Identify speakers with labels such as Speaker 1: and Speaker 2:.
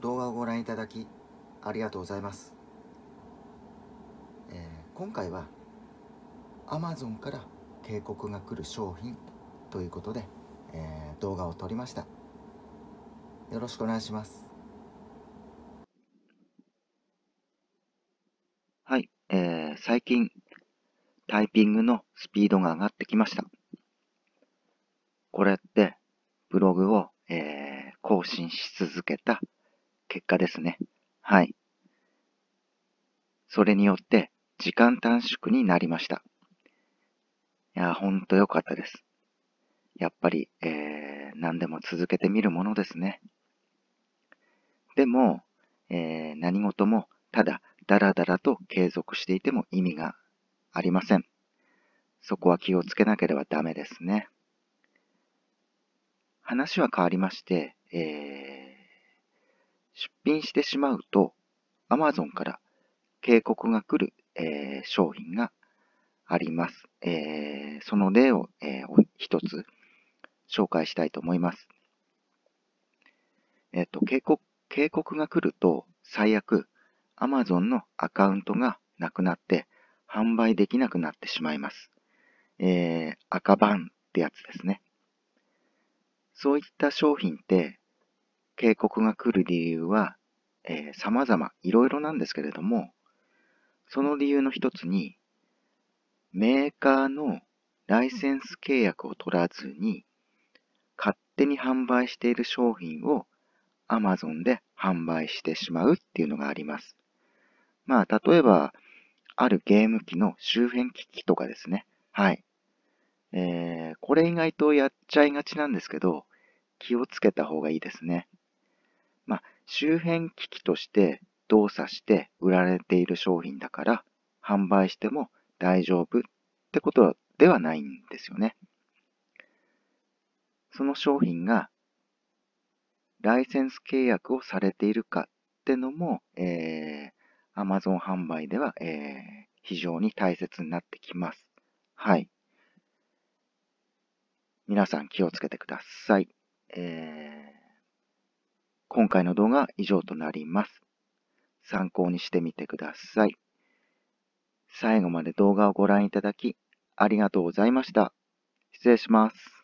Speaker 1: 動画をご覧いただきありがとうございます、えー、今回は Amazon から警告が来る商品ということで、えー、動画を撮りましたよろしくお願いしますはい、えー、最近タイピングのスピードが上がってきましたこれってブログを、えー、更新し続けた結果ですね。はい。それによって時間短縮になりました。いや、ほんとよかったです。やっぱり、えー、何でも続けてみるものですね。でも、えー、何事もただだらだらと継続していても意味がありません。そこは気をつけなければダメですね。話は変わりまして、えー出品してしまうと Amazon から警告が来る、えー、商品があります。えー、その例を、えー、一つ紹介したいと思います。えっ、ー、と、警告、警告が来ると最悪 Amazon のアカウントがなくなって販売できなくなってしまいます。えー、赤番ってやつですね。そういった商品って警告が来る理由は、えー、様々、いろいろなんですけれども、その理由の一つに、メーカーのライセンス契約を取らずに、勝手に販売している商品を Amazon で販売してしまうっていうのがあります。まあ、例えば、あるゲーム機の周辺機器とかですね。はい。えー、これ意外とやっちゃいがちなんですけど、気をつけた方がいいですね。周辺機器として動作して売られている商品だから販売しても大丈夫ってことではないんですよね。その商品がライセンス契約をされているかってのも、えー、Amazon 販売では、えー、非常に大切になってきます。はい。皆さん気をつけてください。えー今回の動画は以上となります。参考にしてみてください。最後まで動画をご覧いただき、ありがとうございました。失礼します。